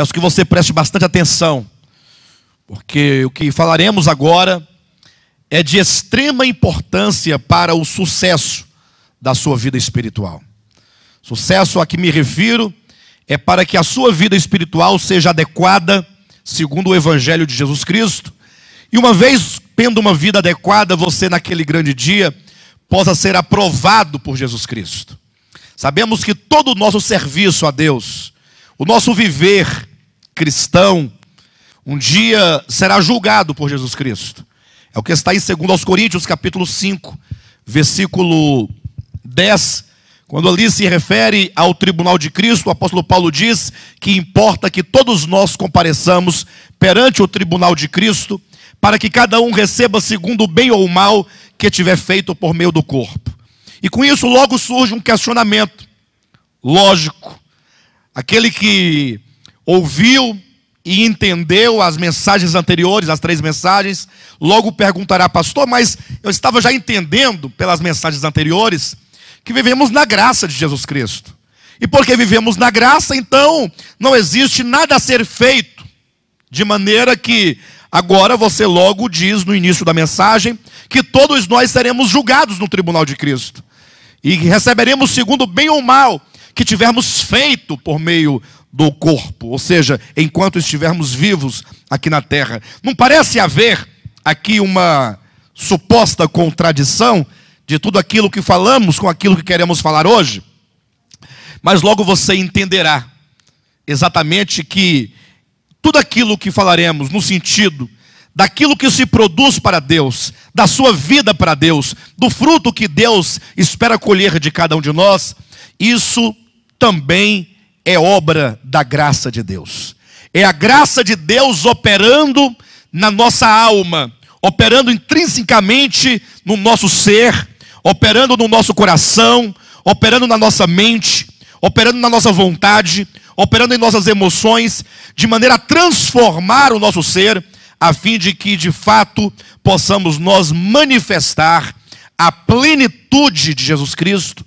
Peço que você preste bastante atenção, porque o que falaremos agora é de extrema importância para o sucesso da sua vida espiritual. Sucesso a que me refiro é para que a sua vida espiritual seja adequada segundo o evangelho de Jesus Cristo. E uma vez tendo uma vida adequada, você naquele grande dia possa ser aprovado por Jesus Cristo. Sabemos que todo o nosso serviço a Deus, o nosso viver, cristão, um dia será julgado por Jesus Cristo. É o que está em 2 aos Coríntios, capítulo 5, versículo 10. Quando ali se refere ao tribunal de Cristo, o apóstolo Paulo diz que importa que todos nós compareçamos perante o tribunal de Cristo, para que cada um receba segundo o bem ou o mal que tiver feito por meio do corpo. E com isso logo surge um questionamento lógico. Aquele que ouviu e entendeu as mensagens anteriores, as três mensagens, logo perguntará, pastor, mas eu estava já entendendo pelas mensagens anteriores que vivemos na graça de Jesus Cristo. E porque vivemos na graça, então não existe nada a ser feito, de maneira que agora você logo diz no início da mensagem que todos nós seremos julgados no tribunal de Cristo e receberemos segundo bem ou mal que tivermos feito por meio do corpo, ou seja, enquanto estivermos vivos aqui na terra. Não parece haver aqui uma suposta contradição de tudo aquilo que falamos com aquilo que queremos falar hoje? Mas logo você entenderá exatamente que tudo aquilo que falaremos no sentido daquilo que se produz para Deus, da sua vida para Deus, do fruto que Deus espera colher de cada um de nós, isso também é obra da graça de Deus. É a graça de Deus operando na nossa alma, operando intrinsecamente no nosso ser, operando no nosso coração, operando na nossa mente, operando na nossa vontade, operando em nossas emoções, de maneira a transformar o nosso ser, a fim de que de fato possamos nós manifestar a plenitude de Jesus Cristo,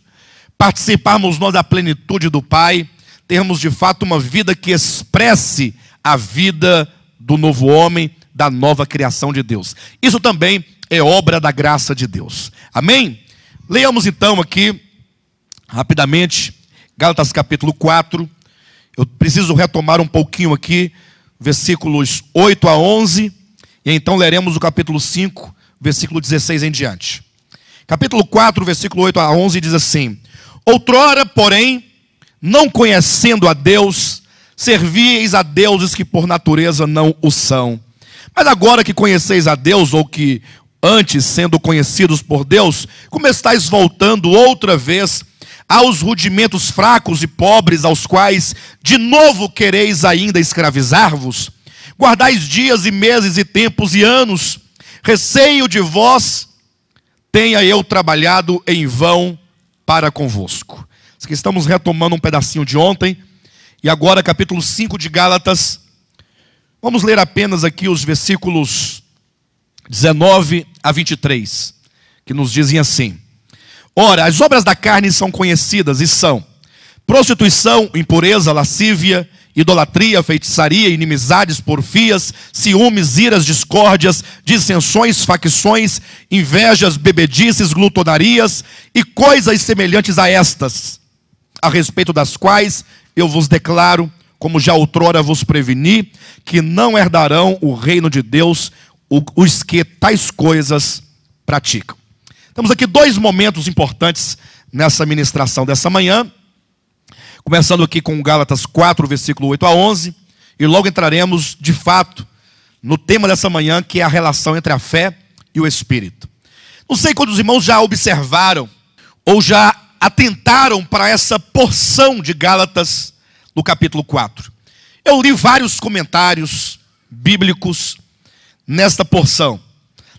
participarmos nós da plenitude do Pai termos de fato uma vida que expresse a vida do novo homem, da nova criação de Deus. Isso também é obra da graça de Deus. Amém? Leamos então aqui, rapidamente, Gálatas capítulo 4. Eu preciso retomar um pouquinho aqui, versículos 8 a 11, e então leremos o capítulo 5, versículo 16 em diante. Capítulo 4, versículo 8 a 11 diz assim: Outrora, porém, não conhecendo a Deus, servieis a deuses que por natureza não o são. Mas agora que conheceis a Deus, ou que antes sendo conhecidos por Deus, como estáis voltando outra vez aos rudimentos fracos e pobres, aos quais de novo quereis ainda escravizar-vos? Guardais dias e meses e tempos e anos, receio de vós, tenha eu trabalhado em vão para convosco. Estamos retomando um pedacinho de ontem. E agora, capítulo 5 de Gálatas. Vamos ler apenas aqui os versículos 19 a 23, que nos dizem assim: Ora, as obras da carne são conhecidas e são prostituição, impureza, lascívia, idolatria, feitiçaria, inimizades, porfias, ciúmes, iras, discórdias, dissensões, facções, invejas, bebedices, glutonarias e coisas semelhantes a estas a respeito das quais eu vos declaro, como já outrora vos preveni, que não herdarão o reino de Deus os que tais coisas praticam. Temos aqui dois momentos importantes nessa ministração dessa manhã. Começando aqui com Gálatas 4, versículo 8 a 11, e logo entraremos de fato no tema dessa manhã, que é a relação entre a fé e o espírito. Não sei quantos irmãos já observaram ou já atentaram para essa porção de Gálatas no capítulo 4. Eu li vários comentários bíblicos nesta porção.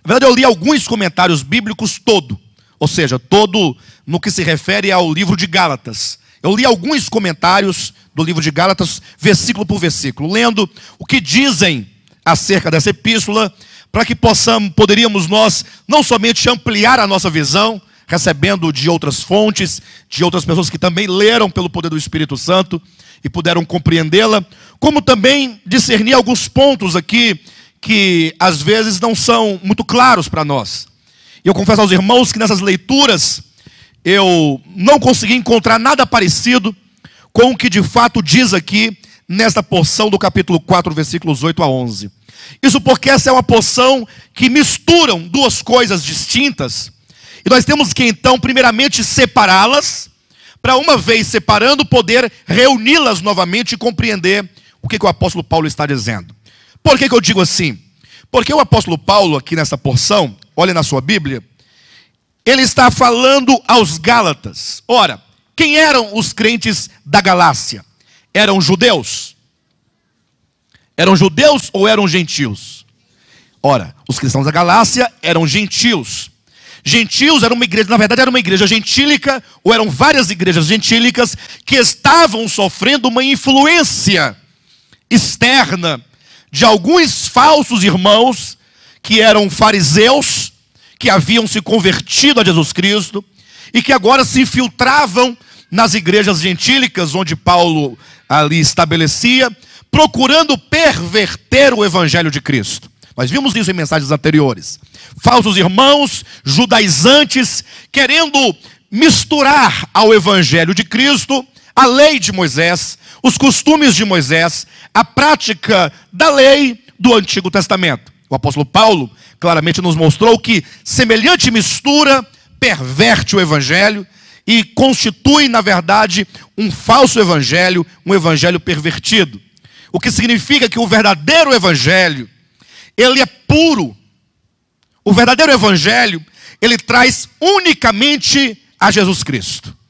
Na verdade, eu li alguns comentários bíblicos todo, ou seja, todo no que se refere ao livro de Gálatas. Eu li alguns comentários do livro de Gálatas, versículo por versículo, lendo o que dizem acerca dessa epístola, para que possamos, poderíamos nós não somente ampliar a nossa visão, recebendo de outras fontes, de outras pessoas que também leram pelo poder do Espírito Santo e puderam compreendê-la, como também discernir alguns pontos aqui que às vezes não são muito claros para nós. Eu confesso aos irmãos que nessas leituras eu não consegui encontrar nada parecido com o que de fato diz aqui nesta porção do capítulo 4, versículos 8 a 11. Isso porque essa é uma porção que misturam duas coisas distintas e nós temos que então, primeiramente, separá-las, para uma vez separando, poder reuni-las novamente e compreender o que, que, o apóstolo Paulo está dizendo. Por que, que eu digo assim? Porque o apóstolo Paulo, aqui nessa porção, olhe na sua Bíblia, ele está falando aos Gálatas. Ora, quem eram os crentes da Galácia? Eram judeus? Eram judeus ou eram gentios? Ora, os cristãos da Galácia eram gentios. Gentios era uma igreja, na verdade era uma igreja gentílica, ou eram várias igrejas gentílicas que estavam sofrendo uma influência externa de alguns falsos irmãos que eram fariseus, que haviam se convertido a Jesus Cristo e que agora se infiltravam nas igrejas gentílicas onde Paulo ali estabelecia, procurando perverter o evangelho de Cristo. Nós vimos isso em mensagens anteriores. Falsos irmãos, judaizantes, querendo misturar ao evangelho de Cristo a lei de Moisés, os costumes de Moisés, a prática da lei do Antigo Testamento. O apóstolo Paulo claramente nos mostrou que semelhante mistura perverte o evangelho e constitui, na verdade, um falso evangelho, um evangelho pervertido. O que significa que o verdadeiro evangelho ele é puro. O verdadeiro evangelho, ele traz unicamente a Jesus Cristo.